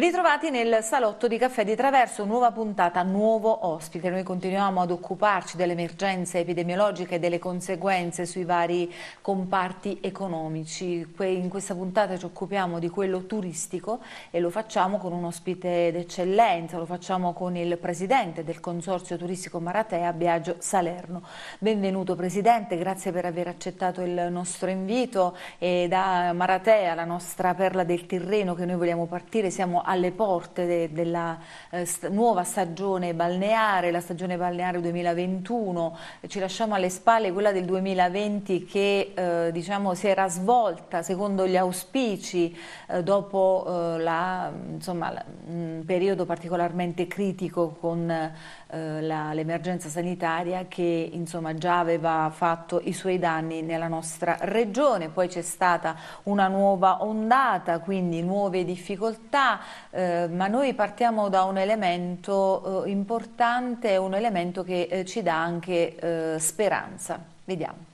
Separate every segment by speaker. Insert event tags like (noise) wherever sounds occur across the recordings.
Speaker 1: Ritrovati nel salotto di Caffè di Traverso, nuova puntata, nuovo ospite. Noi continuiamo ad occuparci delle emergenze epidemiologiche e delle conseguenze sui vari comparti economici. In questa puntata ci occupiamo di quello turistico e lo facciamo con un ospite d'eccellenza, lo facciamo con il presidente del Consorzio Turistico Maratea, Biagio Salerno. Benvenuto Presidente, grazie per aver accettato il nostro invito e da Maratea, la nostra perla del Tirreno che noi vogliamo partire, siamo alle porte de, della eh, st nuova stagione balneare, la stagione balneare 2021, ci lasciamo alle spalle quella del 2020 che eh, diciamo, si era svolta secondo gli auspici eh, dopo eh, un periodo particolarmente critico con eh, l'emergenza sanitaria che insomma, già aveva fatto i suoi danni nella nostra regione, poi c'è stata una nuova ondata, quindi nuove difficoltà, eh, ma noi partiamo da un elemento eh, importante, un elemento che eh, ci dà anche eh, speranza. Vediamo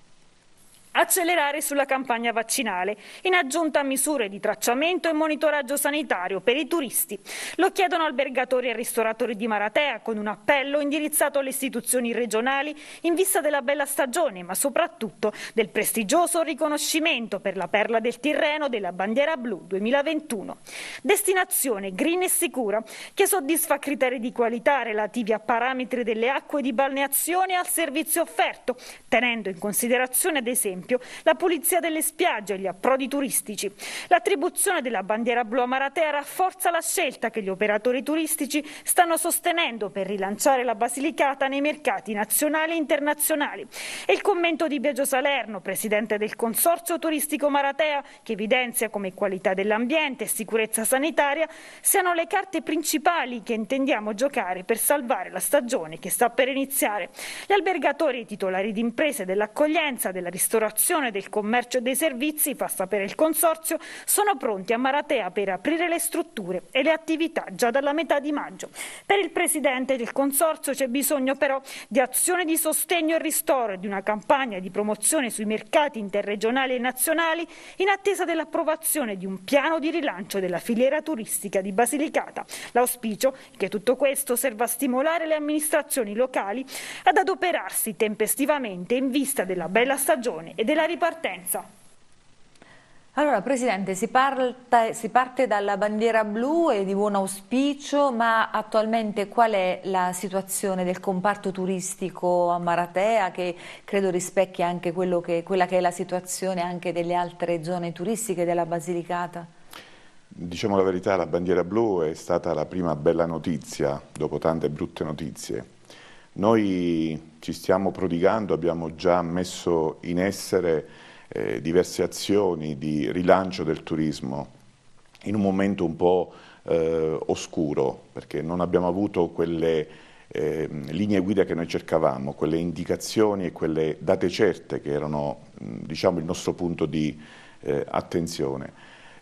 Speaker 2: accelerare sulla campagna vaccinale, in aggiunta a misure di tracciamento e monitoraggio sanitario per i turisti. Lo chiedono albergatori e ristoratori di Maratea con un appello indirizzato alle istituzioni regionali in vista della bella stagione, ma soprattutto del prestigioso riconoscimento per la perla del Tirreno della bandiera blu 2021. Destinazione green e sicura che soddisfa criteri di qualità relativi a parametri delle acque di balneazione e al servizio offerto, tenendo in considerazione ad esempio esempio la pulizia delle spiagge e gli approdi turistici. L'attribuzione della bandiera blu a Maratea rafforza la scelta che gli operatori turistici stanno sostenendo per rilanciare la Basilicata nei mercati nazionali e internazionali. E il commento di Biagio Salerno, presidente del Consorzio Turistico Maratea, che evidenzia come qualità dell'ambiente e sicurezza sanitaria siano le carte principali che intendiamo giocare per salvare la stagione che sta per iniziare. Gli albergatori e i titolari di imprese dell'accoglienza, della ristorazione regolazione del commercio e dei servizi, fa sapere il Consorzio, sono pronti a Maratea per aprire le strutture e le attività già dalla metà di maggio. Per il Presidente del Consorzio c'è bisogno però di azioni di sostegno e ristoro e di una campagna di promozione sui mercati interregionali e nazionali in attesa dell'approvazione di un piano di rilancio della filiera turistica di Basilicata. L'auspicio è che tutto questo serva a stimolare le amministrazioni locali ad adoperarsi tempestivamente in vista della bella stagione e della ripartenza.
Speaker 1: Allora Presidente, si, parta, si, parte dalla bandiera blu e di buon auspicio, ma attualmente qual è la situazione del comparto turistico a Maratea che credo rispecchia anche che, quella che è la situazione anche delle altre zone turistiche della Basilicata?
Speaker 3: Diciamo la verità, la bandiera blu è stata la prima bella notizia dopo tante brutte notizie noi ci stiamo prodigando, abbiamo già messo in essere eh, diverse azioni di rilancio del turismo in un momento un po' eh, oscuro, perché non abbiamo avuto quelle eh, linee guida che noi cercavamo, quelle indicazioni e quelle date certe che erano diciamo, il nostro punto di eh, attenzione.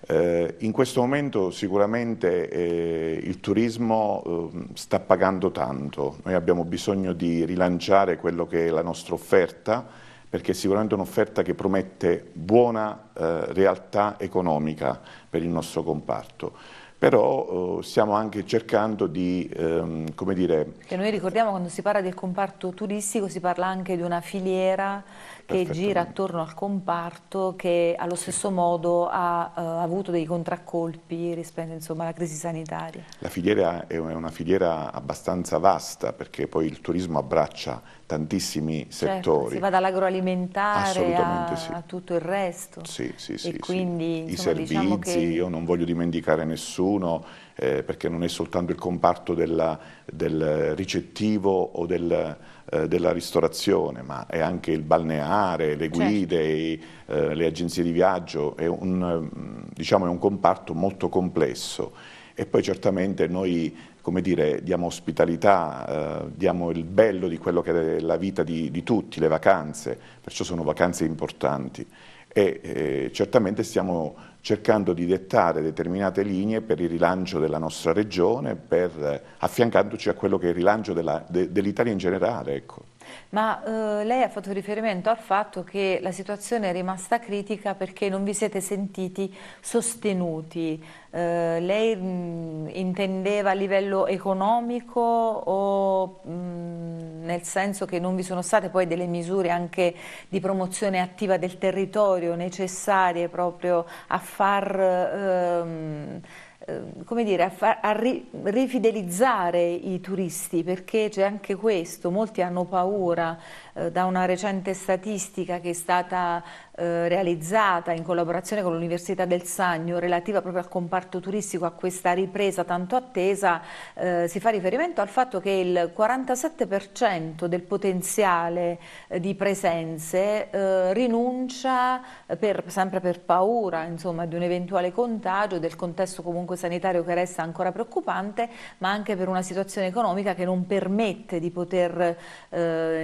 Speaker 3: Eh, in questo momento sicuramente eh, il turismo eh, sta pagando tanto, noi abbiamo bisogno di rilanciare quello che è la nostra offerta perché è sicuramente un'offerta che promette buona eh, realtà economica per il nostro comparto però eh, stiamo anche cercando di, ehm, come dire...
Speaker 1: Che noi ricordiamo quando si parla del comparto turistico si parla anche di una filiera che gira attorno al comparto che allo stesso modo ha uh, avuto dei contraccolpi rispetto insomma, alla crisi sanitaria.
Speaker 3: La filiera è una filiera abbastanza vasta perché poi il turismo abbraccia tantissimi certo, settori. Certo, si va
Speaker 1: dall'agroalimentare a, sì. a, tutto il resto. Sì, sì, sì.
Speaker 2: Quindi, sì. Insomma, I diciamo servizi, diciamo che...
Speaker 3: io non voglio dimenticare nessuno eh, perché non è soltanto il comparto della, del ricettivo o del eh, della ristorazione, ma è anche il balneare, le certo. guide, certo. i, eh, le agenzie di viaggio, è un, mm, diciamo, è un comparto molto complesso e poi certamente noi come dire, diamo ospitalità, eh, diamo il bello di quello che è la vita di, di tutti, le vacanze, perciò sono vacanze importanti e eh, certamente stiamo cercando di dettare determinate linee per il rilancio della nostra regione, per, affiancandoci a quello che è il rilancio dell'Italia de, dell in generale. Ecco
Speaker 1: ma eh, lei ha fatto riferimento al fatto che la situazione è rimasta critica perché non vi siete sentiti sostenuti. Eh, lei mh, mm, intendeva a livello economico o mh, mm, nel senso che non vi sono state poi delle misure anche di promozione attiva del territorio necessarie proprio a far... Ehm, Ehm, come dire, a, far, a ri, rifidelizzare i turisti perché c'è anche questo, molti hanno paura eh, da una recente statistica che è stata eh, realizzata in collaborazione con l'Università del Sagno relativa proprio al comparto turistico, a questa ripresa tanto attesa, eh, si fa riferimento al fatto che il 47% del potenziale di presenze rinuncia per, sempre per paura insomma, di un eventuale contagio, del contesto comunque sanitario che resta ancora preoccupante, ma anche per una situazione economica che non permette di poter,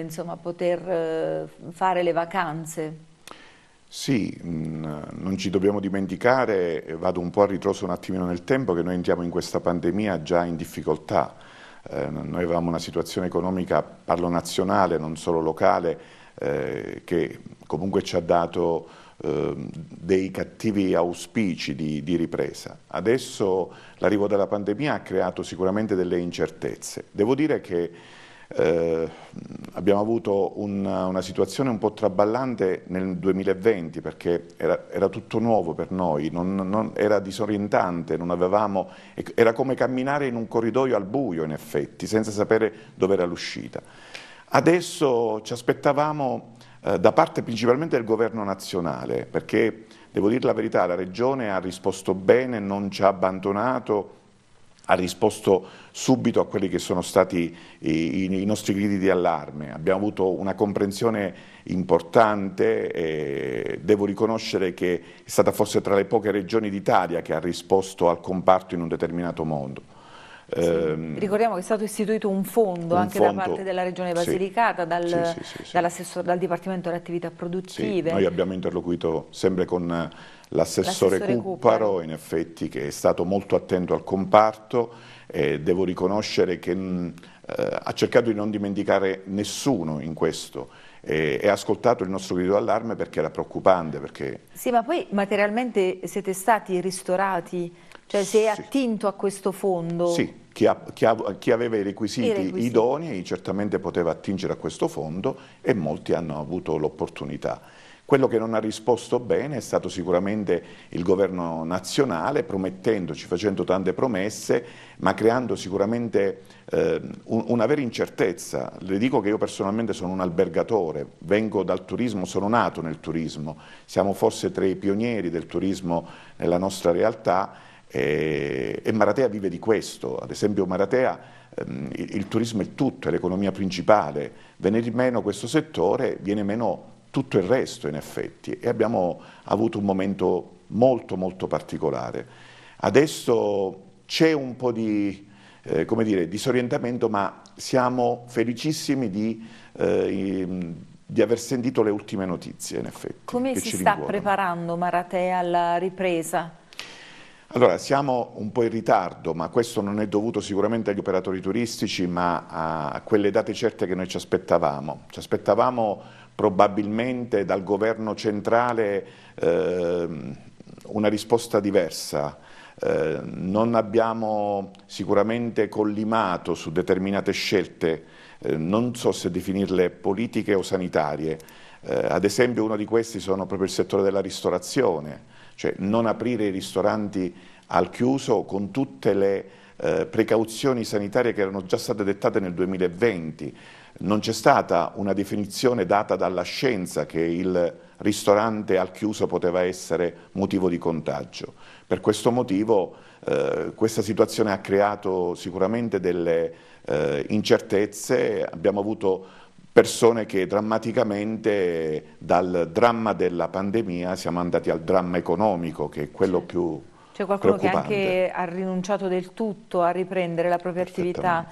Speaker 1: insomma, poter poter eh, fare le vacanze?
Speaker 3: Sì, mm, non ci dobbiamo dimenticare, vado un po' a ritroso un attimino nel tempo, che noi entriamo in questa pandemia già in difficoltà. Eh, noi avevamo una situazione economica, parlo nazionale, non solo locale, eh, che comunque ci ha dato ehm, dei cattivi auspici di, di ripresa. Adesso l'arrivo della pandemia ha creato sicuramente delle incertezze. Devo dire che eh, abbiamo avuto una, una, situazione un po' traballante nel 2020 perché era, era tutto nuovo per noi, non, non, era disorientante, avevamo, era come camminare in un corridoio al buio in effetti, senza sapere dove era l'uscita. Adesso ci aspettavamo eh, da parte principalmente del governo nazionale perché devo dire la verità, la Regione ha risposto bene, non ci ha abbandonato, ha risposto subito a quelli che sono stati i, i nostri gridi di allarme, abbiamo avuto una comprensione importante, eh, devo riconoscere che è stata forse tra le poche regioni d'Italia che ha risposto al comparto in un determinato modo. Ehm,
Speaker 1: Ricordiamo che è stato istituito un fondo un anche fondo, da parte della Regione Basilicata, dal, dal Dipartimento delle Attività Produttive. noi
Speaker 3: abbiamo interloquito sempre con l'assessore Cupparo, in effetti, che è stato molto attento al comparto e devo riconoscere che mh, mm, eh, ha cercato di non dimenticare nessuno in questo e, ha ascoltato il nostro grido d'allarme perché era preoccupante. Perché...
Speaker 1: Sì, ma poi materialmente siete stati ristorati cioè si è attinto a questo fondo? Sì.
Speaker 3: Chi, ha, chi, ha, chi aveva i requisiti, requisiti idonei certamente poteva attingere a questo fondo e molti hanno avuto l'opportunità. Quello che non ha risposto bene è stato sicuramente il governo nazionale, promettendoci, facendo tante promesse, ma creando sicuramente eh, una vera incertezza. Le dico che io personalmente sono un albergatore, vengo dal turismo, sono nato nel turismo, siamo forse tra i pionieri del turismo nella nostra realtà e, eh, e Maratea vive di questo, ad esempio Maratea ehm, il, turismo è tutto, è l'economia principale, venire meno questo settore viene meno tutto il resto in effetti e abbiamo avuto un momento molto molto particolare. Adesso c'è un po' di eh, dire, disorientamento ma siamo felicissimi di, eh, di, aver sentito le ultime notizie in effetti. Come si sta
Speaker 1: preparando Maratea alla ripresa?
Speaker 3: Allora, siamo un po' in ritardo, ma questo non è dovuto sicuramente agli operatori turistici, ma a quelle date certe che noi ci aspettavamo. Ci aspettavamo probabilmente dal governo centrale eh, una risposta diversa. Eh, non abbiamo sicuramente collimato su determinate scelte, eh, non so se definirle politiche o sanitarie. Ehm, ad esempio uno di questi sono proprio il settore della ristorazione cioè non aprire i ristoranti al chiuso con tutte le eh, precauzioni sanitarie che erano già state dettate nel 2020. Non c'è stata una definizione data dalla scienza che il ristorante al chiuso poteva essere motivo di contagio. Per questo motivo eh, questa situazione ha creato sicuramente delle eh, incertezze, abbiamo avuto persone che drammaticamente dal dramma della pandemia siamo andati al dramma economico che è quello più c'è qualcuno che anche
Speaker 1: ha rinunciato del tutto a riprendere la propria attività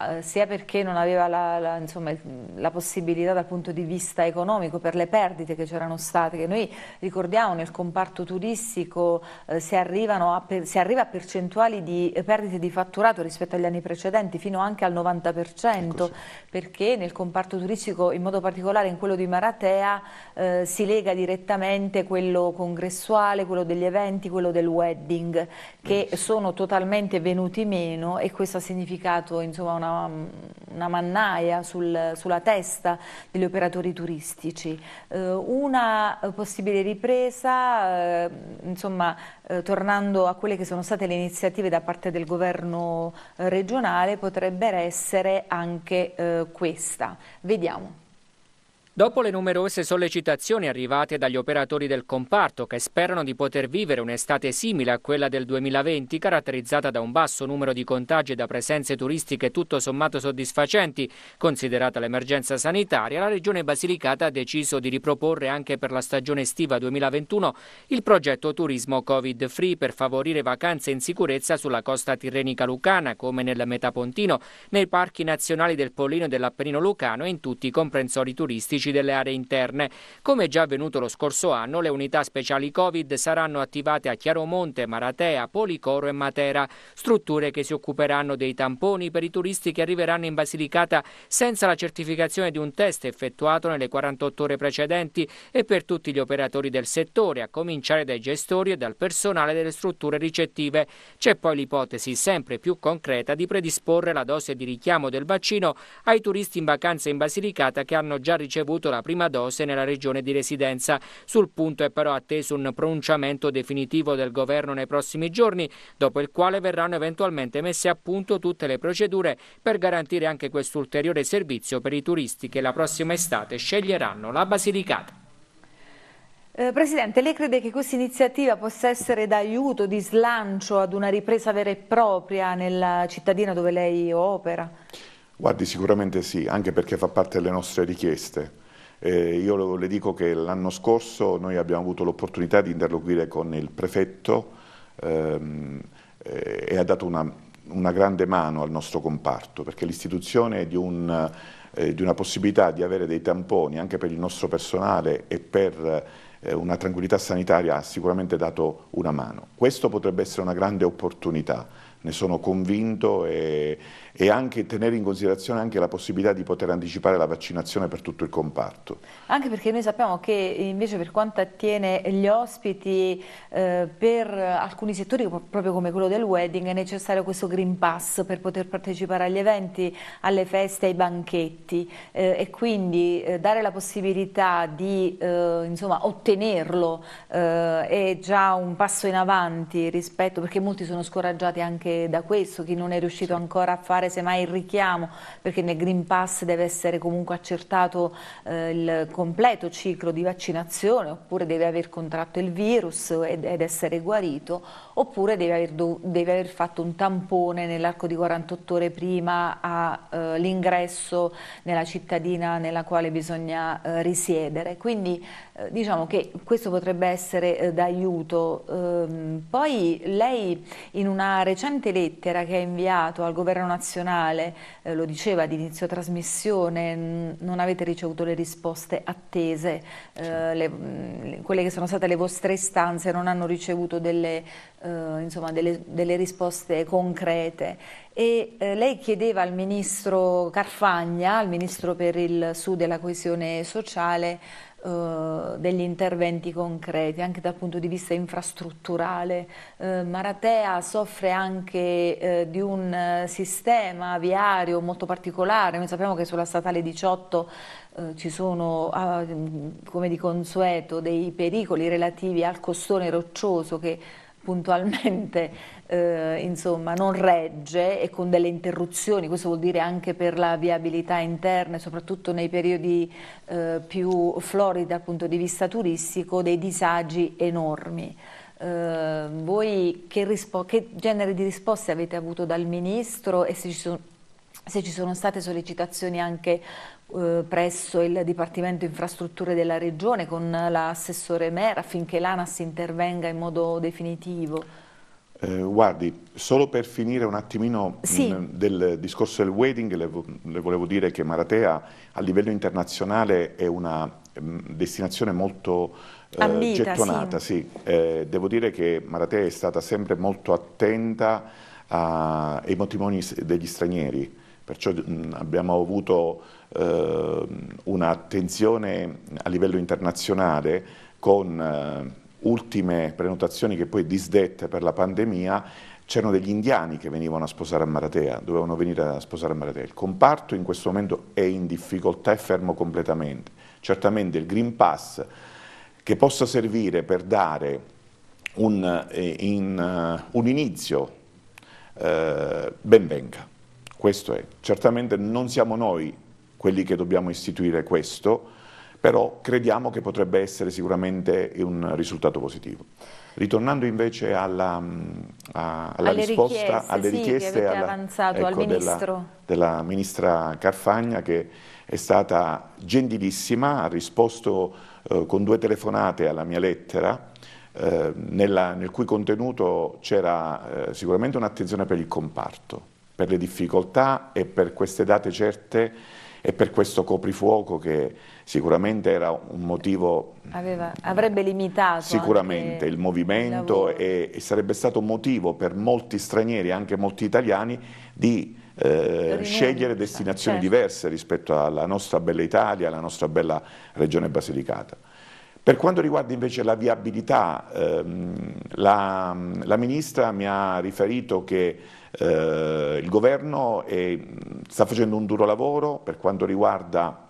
Speaker 1: eh, sia perché non aveva la, la, insomma, la, possibilità dal punto di vista economico per le perdite che c'erano state, che noi ricordiamo nel comparto turistico eh, si, a, si, arriva a percentuali di perdite di fatturato rispetto agli anni precedenti fino anche al 90%, ecco, perché nel comparto turistico in modo particolare in quello di Maratea eh, si lega direttamente quello congressuale, quello degli eventi, quello del wedding, che sono totalmente venuti meno e questo ha significato insomma, una una, una mannaia sul, sulla testa degli operatori turistici, eh, una eh, possibile ripresa, eh, insomma, eh, tornando a quelle che sono state le iniziative da parte del governo eh, regionale, potrebbe essere anche eh, questa. Vediamo.
Speaker 4: Dopo le numerose sollecitazioni arrivate dagli operatori del comparto che sperano di poter vivere un'estate simile a quella del 2020 caratterizzata da un basso numero di contagi e da presenze turistiche tutto sommato soddisfacenti, considerata l'emergenza sanitaria, la Regione Basilicata ha deciso di riproporre anche per la stagione estiva 2021 il progetto Turismo Covid Free per favorire vacanze in sicurezza sulla costa tirrenica lucana come nel Metapontino, nei parchi nazionali del Pollino e dell'Appennino lucano e in tutti i comprensori turistici tecnici delle aree interne. Come già avvenuto lo scorso anno, le unità speciali Covid saranno attivate a Chiaromonte, Maratea, Policoro e Matera, strutture che si occuperanno dei tamponi per i turisti che arriveranno in Basilicata senza la certificazione di un test effettuato nelle 48 ore precedenti e per tutti gli operatori del settore, a cominciare dai gestori e dal personale delle strutture ricettive. C'è poi l'ipotesi sempre più concreta di predisporre la dose di richiamo del vaccino ai turisti in vacanza in Basilicata che hanno già ricevuto ricevuto la prima dose nella regione di residenza. Sul punto è però atteso un pronunciamento definitivo del governo nei prossimi giorni, dopo il quale verranno eventualmente messe a punto tutte le procedure per garantire anche questo ulteriore servizio per i turisti che la prossima estate sceglieranno la Basilicata.
Speaker 1: Eh, Presidente, lei crede che questa iniziativa possa essere d'aiuto, di slancio ad una ripresa vera e propria nella cittadina dove lei opera?
Speaker 3: Guardi, sicuramente sì, anche perché fa parte delle nostre richieste. Eh, io le dico che l'anno scorso noi abbiamo avuto l'opportunità di interloquire con il prefetto ehm, eh, e ha dato una, una, grande mano al nostro comparto perché l'istituzione di, un, eh, di, una possibilità di avere dei tamponi anche per il nostro personale e per eh, una tranquillità sanitaria ha sicuramente dato una mano. Questo potrebbe essere una grande opportunità, ne sono convinto e, e anche tenere in considerazione anche la possibilità di poter anticipare la vaccinazione per tutto il comparto.
Speaker 1: Anche perché noi sappiamo che invece per quanto attiene gli ospiti eh, per alcuni settori proprio come quello del wedding è necessario questo Green Pass per poter partecipare agli eventi, alle feste, ai banchetti eh, e quindi eh, dare la possibilità di eh, insomma, ottenerlo eh, è già un passo in avanti rispetto perché molti sono scoraggiati anche da questo, chi non è riuscito ancora a fare fare semmai il richiamo perché nel Green Pass deve essere comunque accertato eh, il completo ciclo di vaccinazione oppure deve aver contratto il virus ed, ed essere guarito oppure deve aver, do, deve aver fatto un tampone nell'arco di 48 ore prima all'ingresso eh, nella cittadina nella quale bisogna eh, risiedere. Quindi eh, diciamo che questo potrebbe essere eh, d'aiuto. Ehm, poi lei in una recente lettera che ha inviato al governo nazionale, eh, lo diceva ad inizio trasmissione, non avete ricevuto le risposte attese, mm, le, quelle che sono state le vostre istanze non hanno ricevuto delle, insomma, delle, delle risposte concrete. E lei chiedeva al ministro Carfagna, al ministro per il Sud e la coesione sociale, eh, degli interventi concreti, anche dal punto di vista infrastrutturale. Eh, Maratea soffre anche eh, di un eh, sistema viario molto particolare, noi sappiamo che sulla statale 18 ci sono, ah, come di consueto, dei pericoli relativi al costone roccioso che puntualmente (laughs) eh, insomma, non regge e con delle interruzioni, questo vuol dire anche per la viabilità interna e soprattutto nei periodi eh, più floridi dal punto di vista turistico, dei disagi enormi. Eh, voi che, che, genere di risposte avete avuto dal Ministro e se ci sono, se ci sono state sollecitazioni anche eh, presso il Dipartimento Infrastrutture della Regione con l'assessore Mera affinché l'ANAS intervenga in modo definitivo?
Speaker 3: Eh, guardi, solo per finire un attimino sì. mh, mm, del discorso del wedding, le, le, volevo dire che Maratea a livello internazionale è una mh, mm, destinazione molto eh, Ambita, gettonata. Sì. Sì. Eh, devo dire che Maratea è stata sempre molto attenta a, ai matrimoni degli stranieri perciò mm, abbiamo avuto eh, un'attenzione a livello internazionale con eh, ultime prenotazioni che poi disdette per la pandemia, c'erano degli indiani che venivano a sposare a Maratea, dovevano venire a sposare a Maratea. Il comparto in questo momento è in difficoltà e fermo completamente. Certamente il Green Pass che possa servire per dare un, eh, in, eh, un inizio, eh, ben venga. Questo è. Certamente non siamo noi quelli che dobbiamo istituire questo, però crediamo che potrebbe essere sicuramente un risultato positivo. Ritornando invece alla, mm, a, alla alle risposta richieste, alle richieste sì, alla, ecco, al ministro. Della, della, ministra Carfagna che è stata gentilissima, ha risposto eh, con due telefonate alla mia lettera, eh, nella, nel cui contenuto c'era eh, sicuramente un'attenzione per il comparto per le difficoltà e per queste date certe e per questo coprifuoco che sicuramente era un motivo...
Speaker 1: Aveva, avrebbe limitato sicuramente
Speaker 3: il movimento il e, e, sarebbe stato motivo per molti stranieri, anche molti italiani, di eh, scegliere destinazioni certo. diverse rispetto alla nostra bella Italia, alla nostra bella regione basilicata. Per quanto riguarda invece la viabilità, ehm, la, la, Ministra mi ha riferito che eh, il Governo è, sta facendo un duro lavoro per quanto riguarda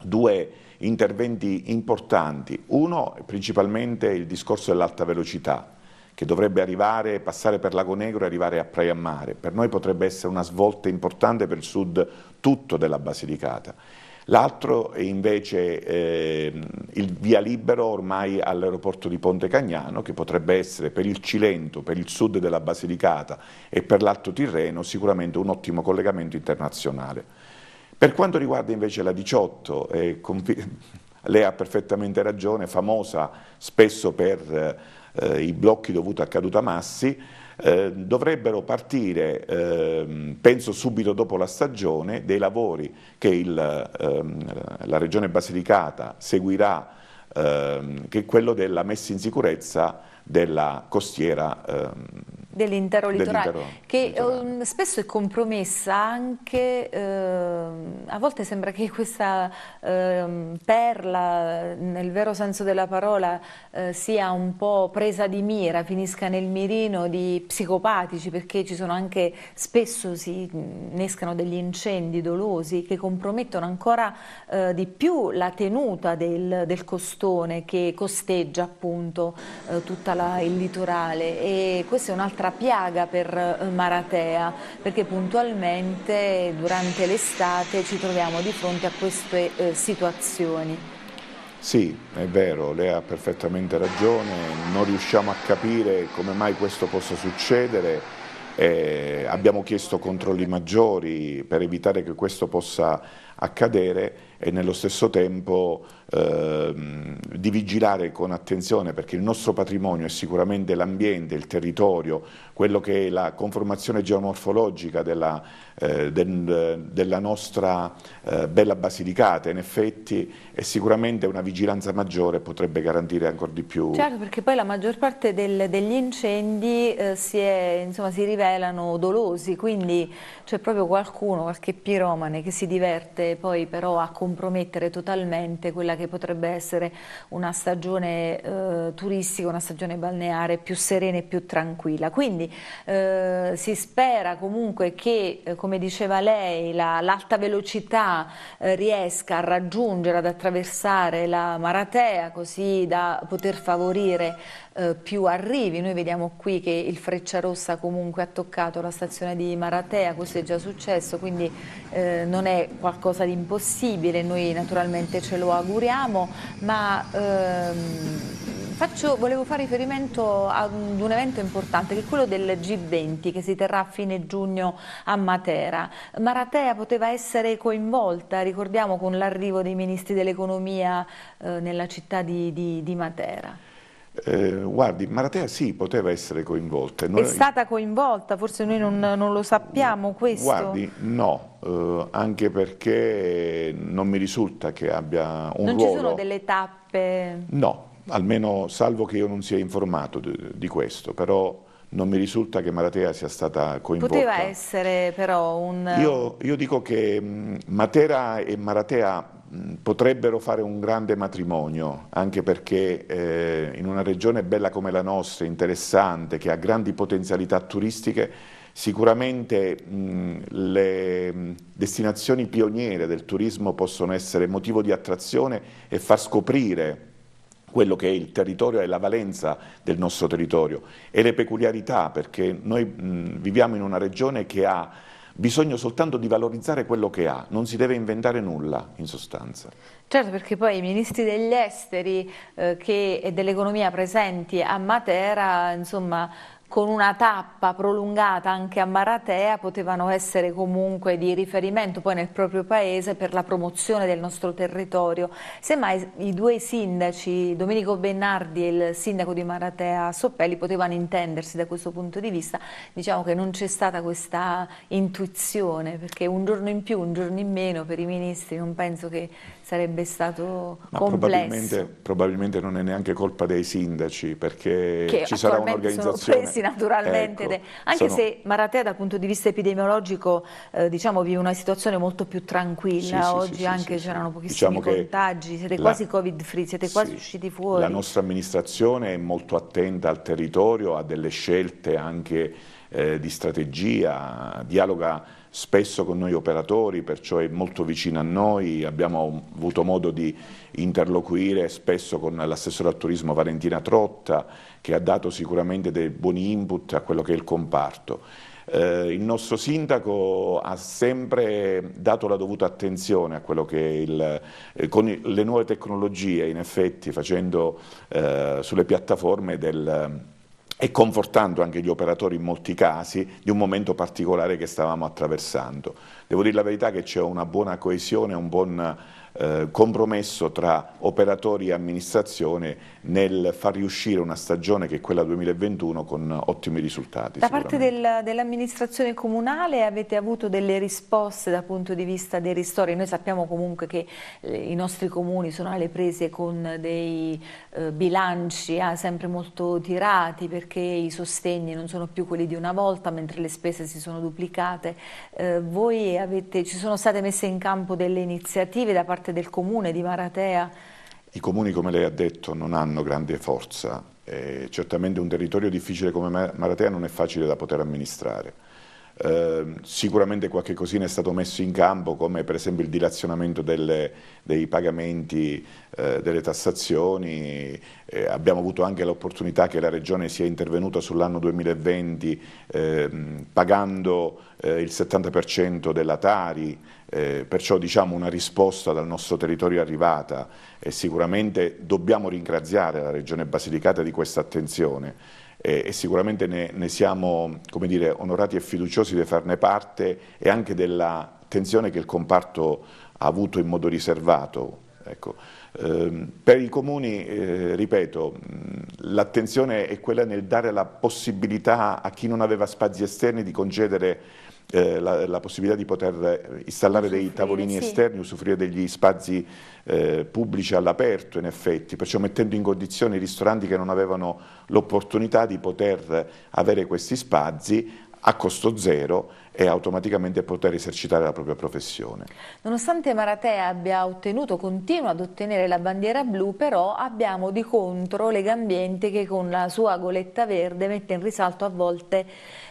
Speaker 3: due interventi importanti. Uno è principalmente il discorso dell'alta velocità che dovrebbe arrivare, passare per Lago Negro e arrivare a Praia Mare. Per noi potrebbe essere una svolta importante per il sud tutto della Basilicata. L'altro è invece eh, il via libero ormai all'aeroporto di Ponte Cagnano che potrebbe essere per il Cilento, per il sud della Basilicata e per l'Alto Tirreno sicuramente un ottimo collegamento internazionale. Per quanto riguarda invece la 18, eh, (laughs) lei ha perfettamente ragione, famosa spesso per eh, i blocchi dovuti a caduta massi, eh, dovrebbero partire, eh, penso subito dopo la stagione, dei lavori che il, eh, la Regione Basilicata seguirà, ehm, che è quello della messa in sicurezza della costiera ehm,
Speaker 1: dell'intero litorale, dell che litorale. Ehm, spesso è compromessa anche, eh, a volte sembra che questa eh, perla, nel vero senso della parola, eh, sia un po' presa di mira, finisca nel mirino di psicopatici, perché ci sono anche, spesso si innescano degli incendi dolosi che compromettono ancora eh, di più la tenuta del, del costone che costeggia appunto eh, tutto il litorale e questa è un'altra un'altra piaga per eh, Maratea, perché puntualmente durante l'estate ci troviamo di fronte a queste eh, situazioni.
Speaker 3: Sì, è vero, lei ha perfettamente ragione, non riusciamo a capire come mai questo possa succedere, eh, abbiamo chiesto controlli maggiori per evitare che questo possa accadere e nello stesso tempo eh, di vigilare con attenzione perché il nostro patrimonio è sicuramente l'ambiente, il territorio, quello che è la conformazione geomorfologica della, eh, del, della nostra eh, bella Basilicata, in effetti è sicuramente una vigilanza maggiore potrebbe garantire ancora di più.
Speaker 1: Certo, perché poi la maggior parte del, degli incendi eh, si, è, insomma, si rivelano dolosi, quindi c'è proprio qualcuno, qualche piromane che si diverte andate poi però a compromettere totalmente quella che potrebbe essere una stagione eh, turistica, una stagione balneare più serena e più tranquilla. Quindi eh, si spera comunque che, eh, come diceva lei, l'alta la, velocità eh, riesca a raggiungere, ad attraversare la Maratea così da poter favorire eh, più arrivi. Noi vediamo qui che il Frecciarossa comunque ha toccato la stazione di Maratea, questo è già successo, quindi eh, non è qualcosa qualcosa di impossibile, noi naturalmente ce lo auguriamo, ma ehm, faccio, volevo fare riferimento ad un evento importante che è quello del G20 che si terrà a fine giugno a Matera. Maratea poteva essere coinvolta, ricordiamo, con l'arrivo dei ministri dell'economia eh, nella città di, di, di Matera.
Speaker 3: Eh, guardi, Maratea sì, poteva essere coinvolta. Noi... È stata
Speaker 1: coinvolta, forse noi non, non lo sappiamo questo. Guardi,
Speaker 3: no, eh, anche perché non mi risulta che abbia un non ruolo... Non ci sono
Speaker 1: delle tappe?
Speaker 3: No, almeno salvo che io non sia informato di, di questo, però non mi risulta che Maratea sia stata coinvolta. Poteva
Speaker 1: essere però un...
Speaker 3: Io, io dico che Matera e Maratea potrebbero fare un grande matrimonio, anche perché eh, in una regione bella come la nostra, interessante, che ha grandi potenzialità turistiche, sicuramente mh, le destinazioni pioniere del turismo possono essere motivo di attrazione e far scoprire quello che è il territorio e la valenza del nostro territorio e le peculiarità, perché noi mh, viviamo in una regione che ha bisogna soltanto di valorizzare quello che ha, non si deve inventare nulla in sostanza.
Speaker 1: Certo, perché poi i ministri degli esteri eh, che, e dell'economia presenti a Matera, insomma con una tappa prolungata anche a Maratea potevano essere comunque di riferimento poi nel proprio paese per la promozione del nostro territorio. Semmai i due sindaci, Domenico Bennardi e il sindaco di Maratea Soppelli, potevano intendersi da questo punto di vista. Diciamo che non c'è stata questa intuizione, perché un giorno in più, un giorno in meno per i ministri non penso che sarebbe stato Ma complesso. Probabilmente,
Speaker 3: probabilmente non è neanche colpa dei sindaci, perché che ci sarà un'organizzazione
Speaker 1: naturalmente, ecco, anche sono... se Maratea dal punto di vista epidemiologico eh, diciamo vive una situazione molto più tranquilla, sì, oggi sì, anche c'erano pochissimi diciamo contagi, siete la... quasi covid free, siete quasi usciti fuori. La
Speaker 3: nostra amministrazione è molto attenta al territorio, ha delle scelte anche eh, di strategia, dialoga spesso con noi operatori, perciò è molto vicino a noi, abbiamo avuto modo di interloquire spesso con l'assessore al turismo Valentina Trotta che ha dato sicuramente dei buoni input a quello che è il comparto. Eh, il nostro sindaco ha sempre dato la dovuta attenzione a quello che è il, eh, con il, le nuove tecnologie, in effetti, facendo eh, sulle piattaforme del e confortando anche gli operatori in molti casi di un momento particolare che stavamo attraversando. Devo dire la verità che c'è una buona coesione, un buon eh, compromesso tra operatori e amministrazione nel far riuscire una stagione che è quella 2021 con ottimi risultati. Da parte
Speaker 1: del, dell'amministrazione comunale avete avuto delle risposte dal punto di vista dei ristori? Noi sappiamo comunque che eh, i nostri comuni sono alle prese con dei eh, bilanci ah, sempre molto tirati perché i sostegni non sono più quelli di una volta mentre le spese si sono duplicate. Eh, voi avete, ci sono state messe in campo delle iniziative da parte del comune di Maratea?
Speaker 3: I comuni, come lei ha detto, non hanno grande forza. Eh, certamente un territorio difficile come Maratea non è facile da poter amministrare. Ehm, sicuramente qualche cosina è stato messo in campo come per esempio il dilazionamento delle, dei pagamenti eh, delle tassazioni, eh, abbiamo avuto anche l'opportunità che la Regione sia intervenuta sull'anno 2020 ehm, pagando eh, il 70% della Tari, eh, perciò diciamo una risposta dal nostro territorio è arrivata e sicuramente dobbiamo ringraziare la Regione Basilicata di questa attenzione e, e sicuramente ne, ne siamo dire, onorati e fiduciosi di farne parte e anche della tensione che il comparto ha avuto in modo riservato. Ecco. Ehm, per i comuni, eh, ripeto, l'attenzione è quella nel dare la possibilità a chi non aveva spazi esterni di concedere eh, la, la, possibilità di poter eh, installare dei tavolini sì. esterni, usufruire degli spazi eh, pubblici all'aperto in effetti, perciò mettendo in condizione i ristoranti che non avevano l'opportunità di poter avere questi spazi a costo zero e automaticamente poter esercitare la propria professione.
Speaker 1: Nonostante Maratea abbia ottenuto, continua ad ottenere la bandiera blu, però abbiamo di contro Legambiente che con la sua goletta verde mette in risalto a volte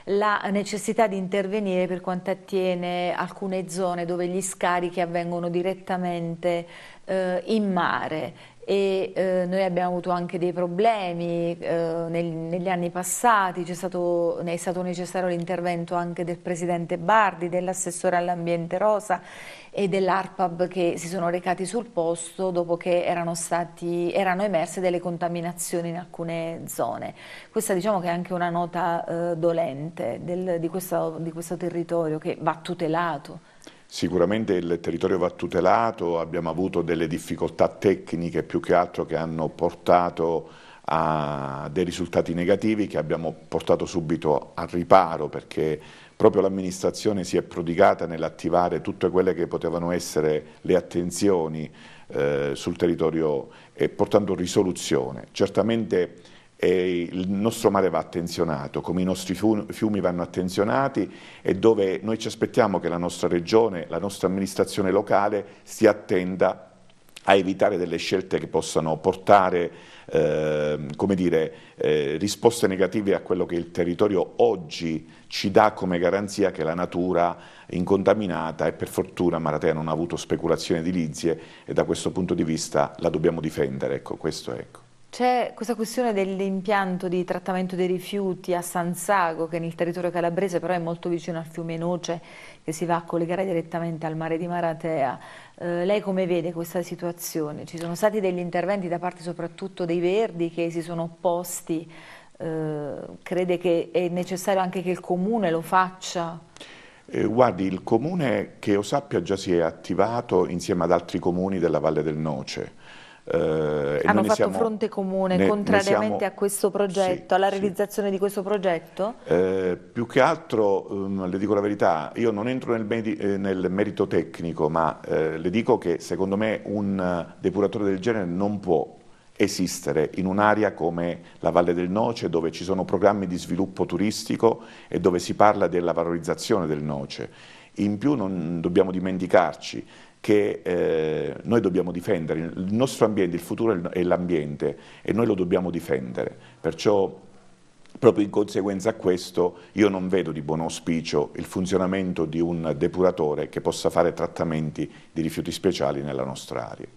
Speaker 1: la necessità di intervenire per quanto attiene alcune zone dove gli scarichi avvengono direttamente eh, in mare e eh, noi abbiamo avuto anche dei problemi eh, nel, negli anni passati, stato, è stato necessario l'intervento anche del Presidente Bardi, dell'assessore all'ambiente Rosa e dell'ARPAB che si sono recati sul posto dopo che erano, stati, erano emerse delle contaminazioni in alcune zone. Questa diciamo che è anche una nota eh, dolente del, di, questo, di questo territorio che va tutelato.
Speaker 3: Sicuramente il territorio va tutelato, abbiamo avuto delle difficoltà tecniche più che altro che hanno portato a dei risultati negativi che abbiamo portato subito al riparo perché proprio l'amministrazione si è prodigata nell'attivare tutte quelle che potevano essere le attenzioni eh, sul territorio e portando risoluzione. Certamente il nostro mare va attenzionato, come i nostri fiumi vanno attenzionati e dove noi ci aspettiamo che la nostra regione, la nostra amministrazione locale si attenda a evitare delle scelte che possano portare eh, dire, eh, risposte negative a quello che il territorio oggi ci dà come garanzia che la natura incontaminata e per fortuna Maratea non ha avuto speculazioni edilizie e da questo punto di vista la dobbiamo difendere. Ecco, questo, ecco.
Speaker 1: C'è questa questione dell'impianto di trattamento dei rifiuti a San Sago, che è nel territorio calabrese però è molto vicino al fiume Noce, che si va a collegare direttamente al mare di Maratea. Eh, lei come vede questa situazione? Ci sono stati degli interventi da parte soprattutto dei Verdi che si sono opposti, eh, crede che è necessario anche che il Comune lo faccia?
Speaker 3: Eh, guardi, il Comune che io sappia già si è attivato insieme ad altri comuni della Valle del Noce, eh, Hanno fatto siamo, fronte
Speaker 1: comune ne, contrariamente siamo, a questo progetto, sì, alla realizzazione sì. di questo progetto?
Speaker 3: Eh, più che altro, um, le dico la verità, io non entro nel, medi, eh, nel merito tecnico, ma eh, le dico che secondo me un depuratore del genere non può esistere in un'area come la Valle del Noce dove ci sono programmi di sviluppo turistico e dove si parla della valorizzazione del noce. In più non dobbiamo dimenticarci che eh, noi dobbiamo difendere, il nostro ambiente, il futuro è l'ambiente e noi lo dobbiamo difendere, perciò proprio in conseguenza a questo io non vedo di buon auspicio il funzionamento di un depuratore che possa fare trattamenti di rifiuti speciali nella nostra area.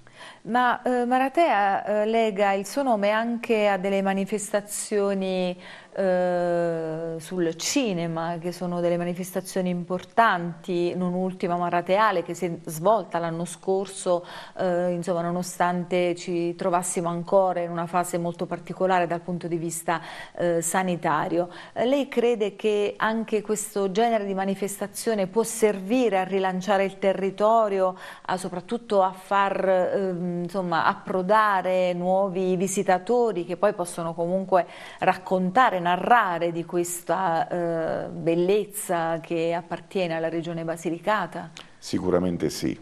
Speaker 1: Ma eh, Maratea eh, lega il suo nome anche a delle manifestazioni eh, sul cinema, che sono delle manifestazioni importanti, non ultima Marateale che si è svolta l'anno scorso, eh, insomma, nonostante ci trovassimo ancora in una fase molto particolare dal punto di vista eh, sanitario. Eh, lei crede che anche questo genere di manifestazione può servire a rilanciare il territorio, a, soprattutto a far ehm, insomma, approdare nuovi visitatori che poi possono comunque raccontare narrare di questa eh, bellezza che appartiene alla regione Basilicata?
Speaker 3: Sicuramente sì.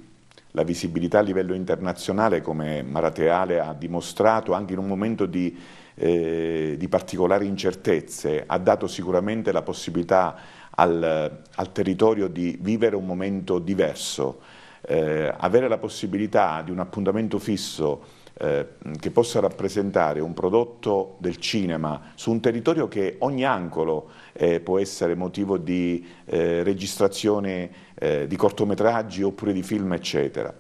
Speaker 3: La visibilità a livello internazionale, come Marateale ha dimostrato, anche in un momento di, eh, di particolari incertezze, ha dato sicuramente la possibilità al, al territorio di vivere un momento diverso. Eh, avere la possibilità di un appuntamento fisso eh, che possa rappresentare un prodotto del cinema su un territorio che ogni angolo eh, può essere motivo di eh, registrazione eh, di cortometraggi oppure di film eccetera.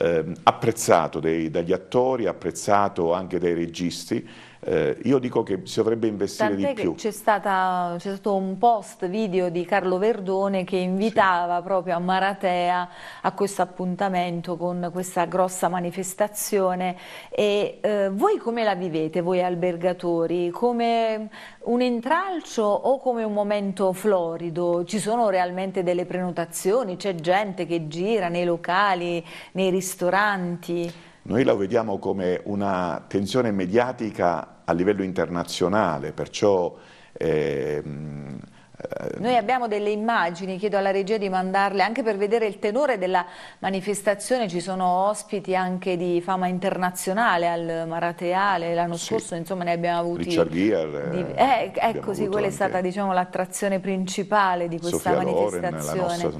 Speaker 3: Ehm, apprezzato dei, dagli attori, apprezzato anche dai registi, eh, io dico che si dovrebbe investire Tant'è di più.
Speaker 1: C'è, stato un post video di Carlo Verdone che invitava sì. proprio a Maratea a questo appuntamento con questa grossa manifestazione e eh, voi come la vivete voi albergatori? Come un intralcio o come un momento florido? Ci sono realmente delle prenotazioni? C'è gente che gira nei locali, nei ristoranti?
Speaker 3: Noi la vediamo come una tensione mediatica a livello internazionale, perciò... Ehm,
Speaker 1: eh, noi abbiamo delle immagini, chiedo alla regia di mandarle anche per vedere il tenore della manifestazione, ci sono ospiti anche di fama internazionale al Marateale, l'anno sì. scorso insomma ne abbiamo avuti... Richard
Speaker 3: Gere... Di...
Speaker 1: Eh, eh ecco sì, quella è stata diciamo, l'attrazione principale di questa Sofia manifestazione. Loren, la nostra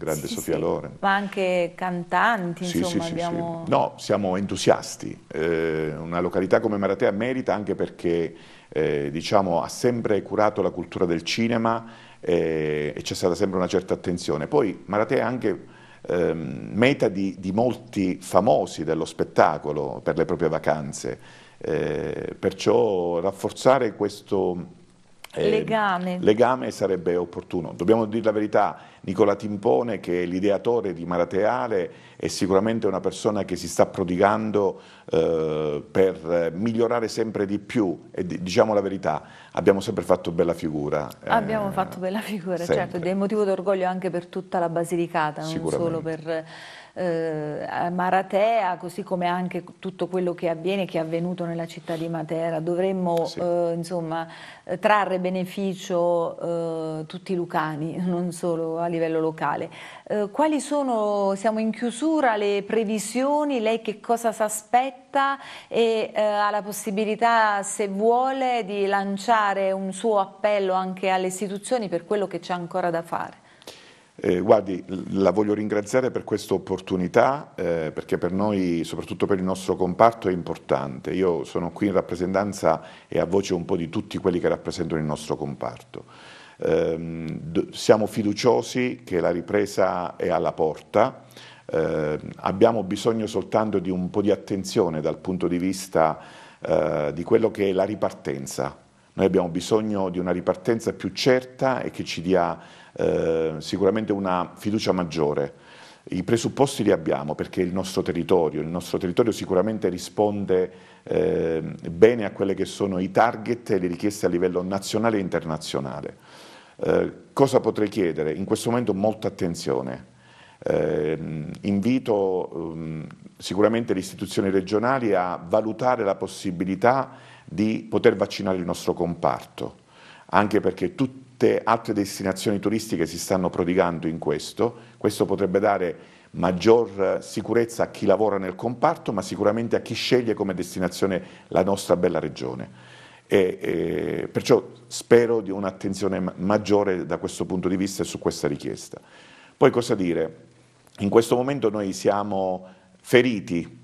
Speaker 3: grande sì, Sofia sì. Loren.
Speaker 1: Ma anche cantanti, sì, insomma, sì, abbiamo...
Speaker 3: No, siamo entusiasti. Eh, una località come Maratea merita anche perché eh, diciamo, ha sempre curato la cultura del cinema eh, e c'è stata sempre una certa attenzione. Poi Maratea è anche ehm, meta di, di molti famosi dello spettacolo per le proprie vacanze. Eh, perciò rafforzare questo, eh, legame. legame. sarebbe opportuno. Dobbiamo dire la verità, Nicola Timpone che è l'ideatore di Marateale è sicuramente una persona che si sta prodigando eh, per migliorare sempre di più e diciamo la verità, abbiamo sempre fatto bella figura. Eh, abbiamo
Speaker 1: eh, fatto bella figura, sempre. certo, ed è motivo d'orgoglio anche per tutta la Basilicata, non solo per eh, Maratea, così come anche tutto quello che avviene, che è avvenuto nella città di Matera. Dovremmo sì. eh, insomma, eh, trarre beneficio eh, tutti i lucani, (laughs) non solo a livello locale. Eh, quali sono, siamo in chiusura, le previsioni? Lei che cosa si aspetta e eh, ha la possibilità, se vuole, di lanciare un suo appello anche alle istituzioni per quello che c'è ancora da fare?
Speaker 3: Eh, guardi, la voglio ringraziare per questa opportunità eh, perché per noi, soprattutto per il nostro comparto, è importante. Io sono qui in rappresentanza e a voce un po' di tutti quelli che rappresentano il nostro comparto. Eh, siamo fiduciosi che la ripresa è alla porta. Ehm, abbiamo bisogno soltanto di un po' di attenzione dal punto di vista eh, di quello che è la ripartenza. Noi abbiamo bisogno di una ripartenza più certa e che ci dia eh, sicuramente una fiducia maggiore. I presupposti li abbiamo perché il nostro territorio, il nostro territorio sicuramente risponde eh, bene a quelle che sono i target e le richieste a livello nazionale e internazionale. Eh, cosa potrei chiedere? In questo momento molta attenzione. Eh, invito ehm, sicuramente le istituzioni regionali a valutare la possibilità di poter vaccinare il nostro comparto, anche perché tutti molte altre destinazioni turistiche si stanno prodigando in questo, questo potrebbe dare maggior sicurezza a chi lavora nel comparto, ma sicuramente a chi sceglie come destinazione la nostra bella regione. E, e, perciò spero di un'attenzione maggiore da questo punto di vista e su questa richiesta. Poi cosa dire? In questo momento noi siamo feriti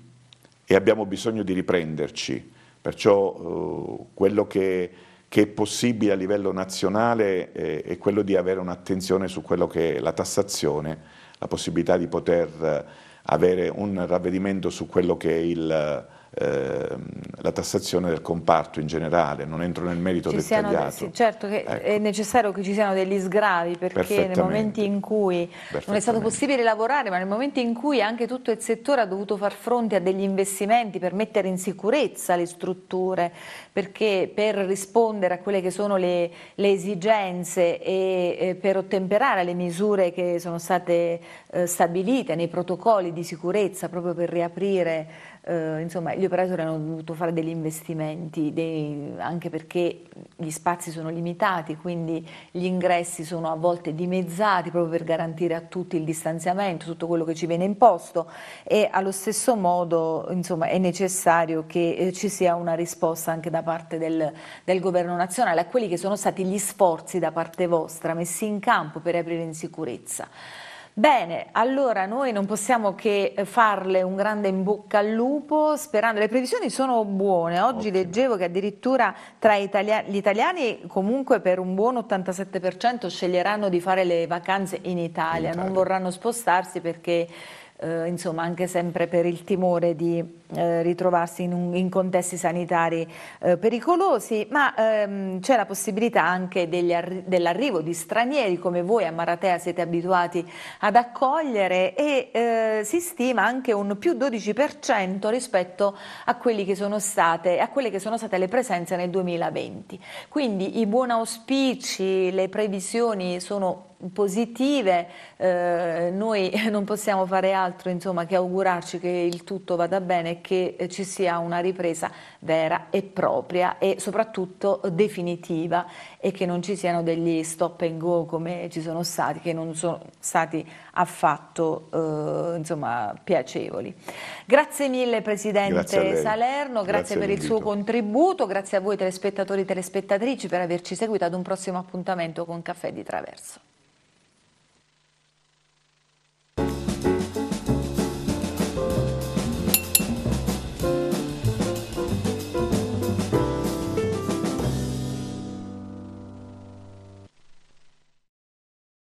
Speaker 3: e abbiamo bisogno di riprenderci, perciò eh, quello che che è possibile a livello nazionale eh, è quello di avere un'attenzione su quello che è la tassazione, la possibilità di poter eh, avere un ravvedimento su quello che è il Ehm, la tassazione del comparto in generale, non entro nel merito ci dettagliato. sì,
Speaker 1: certo che ecco. è necessario che ci siano degli sgravi perché nei momenti in cui non è stato possibile lavorare, ma nel momento in cui anche tutto il settore ha dovuto far fronte a degli investimenti per mettere in sicurezza le strutture, perché per rispondere a quelle che sono le, le esigenze e eh, per ottemperare alle misure che sono state eh, stabilite nei protocolli di sicurezza proprio per riaprire eh, insomma gli operatori hanno dovuto fare degli investimenti dei, anche perché gli spazi sono limitati, quindi gli ingressi sono a volte dimezzati proprio per garantire a tutti il distanziamento, tutto quello che ci viene imposto e allo stesso modo insomma, è necessario che eh, ci sia una risposta anche da parte del, del governo nazionale a quelli che sono stati gli sforzi da parte vostra messi in campo per aprire in sicurezza. Bene, allora noi non possiamo che eh, farle un grande in bocca al lupo, sperando, le previsioni sono buone, oggi Ottimo. leggevo che addirittura tra Italia... gli italiani comunque per un buon 87% sceglieranno di fare le vacanze in Italia, in Italia. non vorranno spostarsi perché eh, insomma anche sempre per il timore di eh, ritrovarsi in, un, in, contesti sanitari eh, pericolosi, ma ehm, c'è la possibilità anche dell'arrivo di stranieri come voi a Maratea siete abituati ad accogliere e eh, si stima anche un più 12% rispetto a, state, a quelle che sono state le presenze nel 2020. Quindi i buoni auspici, le previsioni sono positive, eh, noi (laughs) non possiamo fare altro insomma, che augurarci che il tutto vada bene, che eh, ci sia una ripresa vera e propria e soprattutto definitiva e che non ci siano degli stop and go come ci sono stati, che non sono stati affatto eh, insomma, piacevoli. Grazie mille Presidente grazie Salerno, grazie, grazie per il suo contributo, grazie a voi telespettatori e telespettatrici per averci seguito ad un prossimo appuntamento con Caffè di Traverso.